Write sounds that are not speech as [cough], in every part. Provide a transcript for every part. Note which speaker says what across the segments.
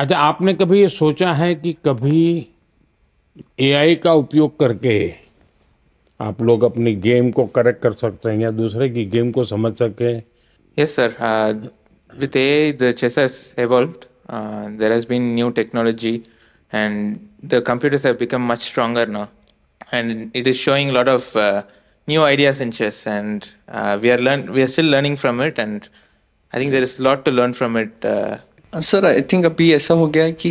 Speaker 1: अच्छा आपने कभी ये सोचा है कि कभी एआई का उपयोग करके आप लोग अपनी गेम को करेक्ट कर सकते हैं या दूसरे की गेम को समझ सकते हैं
Speaker 2: yes sir with the chess has evolved there has been new technology and the computers have become much stronger now and it is showing lot of new ideas in chess and we are learn we are still learning from it and I think there is lot to learn from it
Speaker 3: sir I think अभी ऐसा हो गया है कि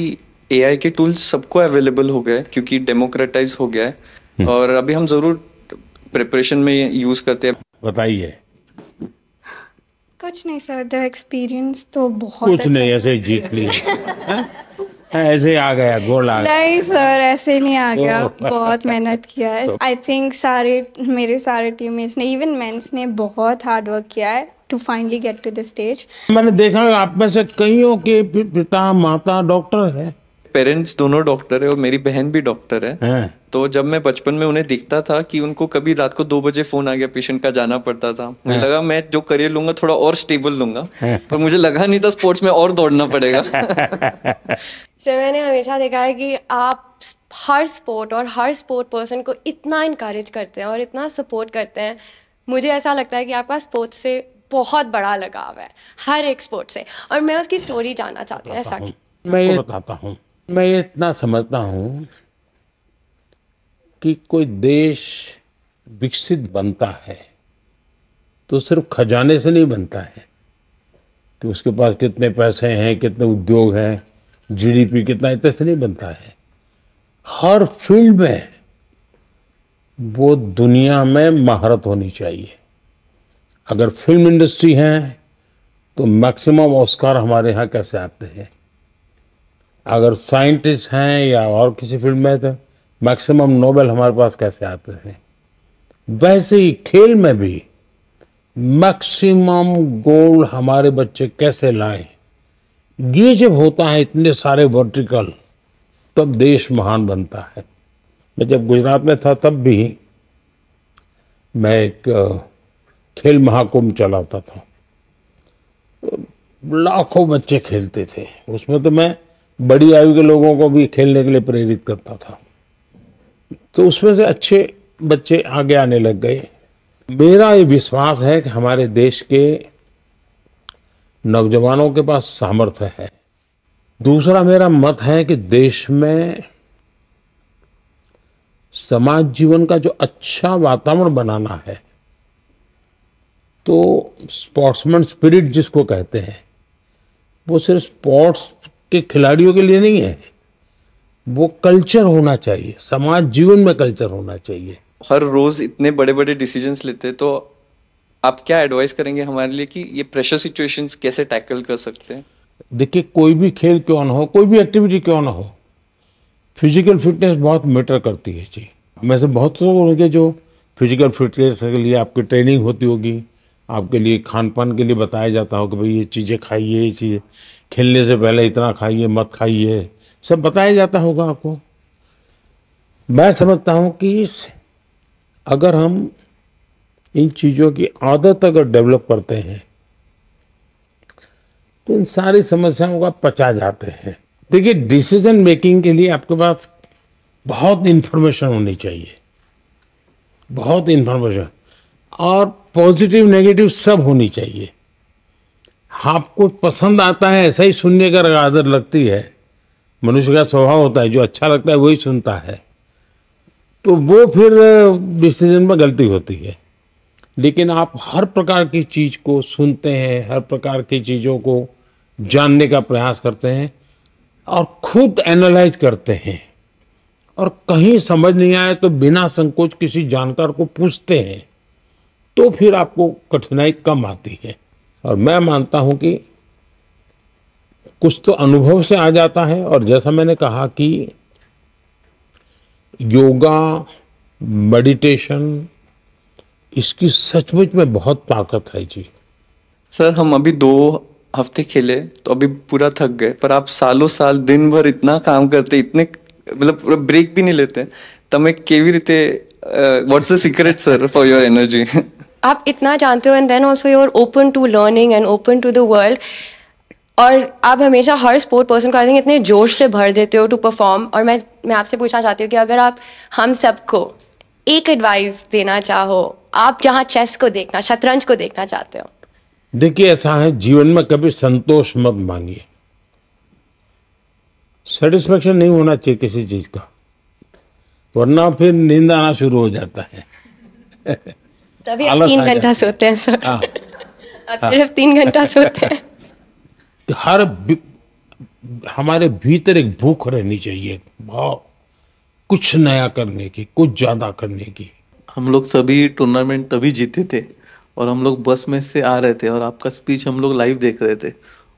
Speaker 3: ए के tools सबको available हो गया है क्योंकि डेमोक्रेटाइज हो गया है हम्म। और अभी हम ज़रूर प्रिपरेशन में यूज़ करते हैं बताइए कुछ नहीं सर द एक्सपीरियंस तो बहुत कुछ नहीं ऐसे जीत ली [laughs] हाँ,
Speaker 1: ऐसे आ गया गोला नहीं
Speaker 3: सर ऐसे नहीं आ गया बहुत मेहनत किया है आई तो थिंक सारे मेरे सारे टीममेट्स ने इवन मेंस ने बहुत हार्ड वर्क किया है to finally get to this stage
Speaker 1: मैंने देखा आप में से कईयों के पिता माता डॉक्टर है पेरेंट्स दोनों
Speaker 3: डॉक्टर है और मेरी बहन भी डॉक्टर है, तो जब मैं बचपन में उन्हें दिखता था कि उनको कभी रात को दो बजे फोन आ गया पेशेंट का जाना पड़ता था मुझे लगा मैं जो करियर लूंगा थोड़ा और स्टेबल लूंगा पर मुझे लगा नहीं था स्पोर्ट्स में और दौड़ना पड़ेगा सर [laughs] मैंने हमेशा देखा है कि आप हर स्पोर्ट और हर स्पोर्ट पर्सन को इतना इनक्रेज करते हैं और इतना सपोर्ट करते हैं मुझे ऐसा लगता है कि आपका स्पोर्ट्स से बहुत बड़ा लगाव है हर एक स्पोर्ट से और मैं उसकी स्टोरी जानना चाहती हूँ ऐसा कि
Speaker 1: मैं ये बताता हूँ मैं ये इतना समझता हूँ कि कोई देश विकसित बनता है तो सिर्फ खजाने से नहीं बनता है कि उसके पास कितने पैसे हैं कितने उद्योग हैं जीडीपी कितना इतने से नहीं बनता है हर फील्ड में वो दुनिया में महारत होनी चाहिए अगर फिल्म इंडस्ट्री है तो मैक्सिमम ऑस्कार हमारे यहाँ कैसे आते हैं अगर साइंटिस्ट हैं या और किसी फील्ड में तो मैक्सिमम नोबेल हमारे पास कैसे आते हैं वैसे ही खेल में भी मैक्सिमम गोल्ड हमारे बच्चे कैसे लाए ये जब होता है इतने सारे वर्टिकल तब देश महान बनता है मैं जब गुजरात में था तब भी मैं एक खेल महाकुंभ चलाता था लाखों बच्चे खेलते थे उसमें तो मैं बड़ी आयु के लोगों को भी खेलने के लिए प्रेरित करता था तो उसमें से अच्छे बच्चे आगे आने लग गए मेरा ये विश्वास है कि हमारे देश के नौजवानों के पास सामर्थ्य है दूसरा मेरा मत है कि देश में समाज जीवन का जो अच्छा वातावरण बनाना है तो स्पोर्ट्समैन स्पिरिट जिसको कहते हैं वो सिर्फ स्पोर्ट्स के खिलाड़ियों के लिए नहीं है वो कल्चर होना चाहिए समाज जीवन में कल्चर होना चाहिए
Speaker 3: हर रोज इतने बड़े बड़े डिसीजंस लेते तो आप क्या एडवाइस करेंगे हमारे लिए कि ये प्रेशर सिचुएशंस कैसे टैकल कर सकते हैं
Speaker 1: देखिए कोई भी खेल क्यों ना हो कोई भी एक्टिविटी क्यों ना हो फिजिकल फिटनेस बहुत मैटर करती है जी से बहुत लोग होंगे जो फिजिकल फिटनेस के लिए आपकी ट्रेनिंग होती होगी आपके लिए खान पान के लिए बताया जाता हो कि भाई ये चीज़ें खाइए ये चीज़ें खेलने से पहले इतना खाइए मत खाइए सब बताया जाता होगा आपको मैं समझता हूँ कि अगर हम इन चीज़ों की आदत अगर डेवलप करते हैं तो इन सारी समस्याओं का पचा जाते हैं देखिए डिसीजन मेकिंग के लिए आपके पास बहुत इन्फॉर्मेशन होनी चाहिए बहुत इन्फॉर्मेशन और पॉजिटिव नेगेटिव सब होनी चाहिए आपको पसंद आता है ऐसा ही सुनने का आदर लगती है मनुष्य का स्वभाव होता है जो अच्छा लगता है वही सुनता है तो वो फिर डिसीजन में गलती होती है लेकिन आप हर प्रकार की चीज़ को सुनते हैं हर प्रकार की चीज़ों को जानने का प्रयास करते हैं और खुद एनालाइज करते हैं और कहीं समझ नहीं आए तो बिना संकोच किसी जानकार को पूछते हैं तो फिर आपको कठिनाई कम आती है और मैं मानता हूं कि कुछ तो अनुभव से आ जाता है और जैसा मैंने कहा कि योगा मेडिटेशन इसकी सचमुच में बहुत ताकत है जी सर हम अभी दो
Speaker 3: हफ्ते खेले तो अभी पूरा थक गए पर आप सालों साल दिन भर इतना काम करते इतने मतलब पूरा ब्रेक भी नहीं लेते તમે केवी रीते what's the secret sir for your energy आप इतना जानते हो and then also you're open to learning and open to the world और आप हमेशा हर स्पोर्ट पर्सन को आई थिंक इतने जोश से भर देते हो टू परफॉर्म और मैं मैं आपसे पूछना चाहती हूँ कि अगर आप हम सबको एक एडवाइस देना चाहो आप जहाँ चेस को देखना शतरंज को देखना चाहते हो
Speaker 1: देखिए ऐसा है जीवन में कभी संतोष मत मांगिए सेटिस्फेक्शन नहीं होना चाहिए किसी चीज़ का वरना फिर नींद आना शुरू हो जाता है [laughs]
Speaker 3: तभी आप तीन घंटा सोते हैं सर आप हाँ। [laughs] हाँ। सिर्फ तीन घंटा [laughs] सोते
Speaker 1: हैं हर हमारे भीतर एक भूख रहनी चाहिए भाव कुछ नया करने की कुछ ज्यादा करने की
Speaker 2: हम लोग सभी टूर्नामेंट तभी जीते थे और हम लोग बस में से आ रहे थे और आपका स्पीच हम लोग लाइव देख रहे थे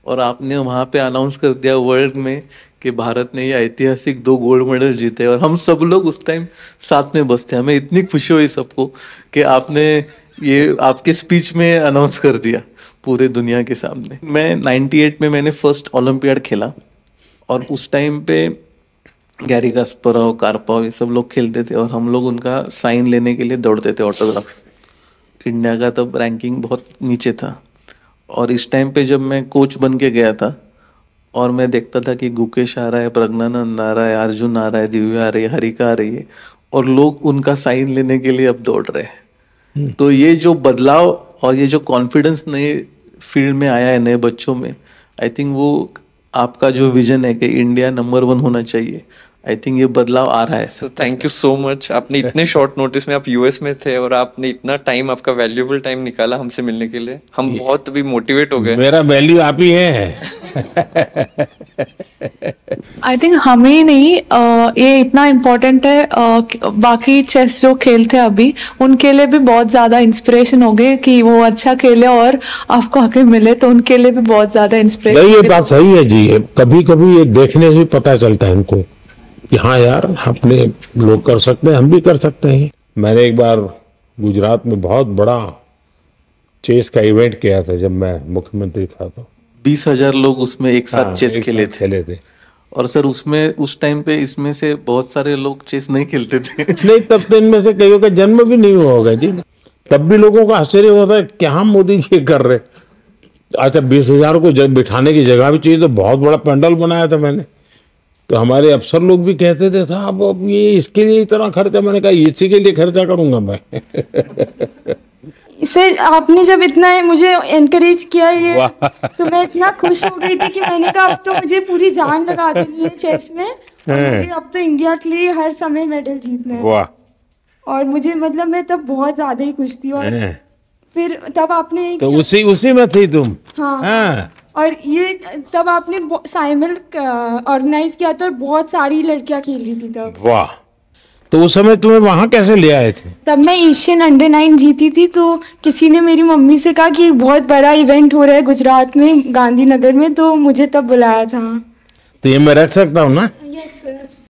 Speaker 2: और आपने वहाँ पे अनाउंस कर दिया वर्ल्ड में कि भारत ने ये ऐतिहासिक दो गोल्ड मेडल जीते और हम सब लोग उस टाइम साथ में बसते हमें इतनी खुशी हुई सबको कि आपने ये आपके स्पीच में अनाउंस कर दिया पूरे दुनिया के सामने मैं 98 में मैंने फर्स्ट ओलंपियाड खेला और उस टाइम पे गैरी कास्परव कारपाव ये सब लोग खेलते थे और हम लोग उनका साइन लेने के लिए दौड़ते थे ऑटोग्राफ इंडिया का तब रैंकिंग बहुत नीचे था और इस टाइम पे जब मैं कोच बन के गया था और मैं देखता था कि गुकेश आ रहा है प्रज्ञानंद आ रहा है अर्जुन आ रहा है दिव्या आ रही है हरिका आ रही है और लोग उनका साइन लेने के लिए अब दौड़ रहे हैं हम्म। तो ये जो बदलाव और ये जो कॉन्फिडेंस नए फील्ड में आया है नए बच्चों में आई थिंक वो आपका जो विजन है कि इंडिया नंबर वन होना चाहिए आई थिंक ये बदलाव आ रहा है sir thank you so much आपने इतने शॉर्ट नोटिस में आप यूएस में थे और आपने
Speaker 3: इतना टाइम आपका वैल्यूबल टाइम निकाला हमसे मिलने के लिए हम बहुत भी मोटिवेट हो गए
Speaker 1: मेरा वैल्यू आप ही है
Speaker 2: आई थिंक हमें नहीं आ, ये इतना इम्पोर्टेंट है आ, बाकी चेस जो खेलते हैं अभी उनके लिए भी बहुत ज़्यादा इंस्पिरेशन हो गए कि वो अच्छा खेले और आपको आके मिले तो उनके लिए भी बहुत ज़्यादा इंस्पिरेशन ये बात
Speaker 1: सही है जी कभी कभी ये देखने से पता चलता है उनको कि हाँ यार अपने लोग कर सकते हैं हम भी कर सकते हैं मैंने एक बार गुजरात में बहुत बड़ा चेस का इवेंट किया था जब मैं मुख्यमंत्री था तो
Speaker 2: बीस हजार लोग उसमें एक साथ हाँ, चेस खेले थे खेले थे और सर उसमें उस टाइम पे इसमें
Speaker 1: से बहुत सारे लोग चेस नहीं खेलते थे नहीं तब तो इनमें से कईयों का जन्म भी नहीं हुआ होगा जी तब भी लोगों का आश्चर्य होता है क्या मोदी जी कर रहे अच्छा बीस हजार को बिठाने की जगह भी चाहिए तो बहुत बड़ा पंडल बनाया था मैंने तो हमारे अफसर लोग भी कहते थे साहब अब ये इसके लिए इतना खर्चा मैंने कहा इसी के लिए खर्चा करूंगा मैं [laughs] सर आपने जब इतना है, मुझे एनकरेज किया ये तो मैं इतना खुश हो गई थी कि मैंने कहा अब तो मुझे पूरी जान लगा देनी है चेस में मुझे अब तो इंडिया के लिए हर समय मेडल जीतना है और मुझे मतलब मैं तब बहुत ज्यादा ही खुश थी और फिर तब आपने तो उसी उसी में थी तुम हाँ, हाँ।
Speaker 3: और ये तब आपने साइमल ऑर्गेनाइज किया था और बहुत सारी लड़कियां खेल रही थी तब
Speaker 1: वाह तो उस समय तुम्हें वहाँ कैसे ले आए थे
Speaker 3: तब मैं एशियन अंडर नाइन जीती थी तो किसी ने मेरी मम्मी से कहा कि बहुत बड़ा इवेंट हो रहा है गुजरात में गांधीनगर में तो मुझे तब बुलाया था
Speaker 1: तो ये मैं रख सकता हूँ ना
Speaker 2: यस yes, सर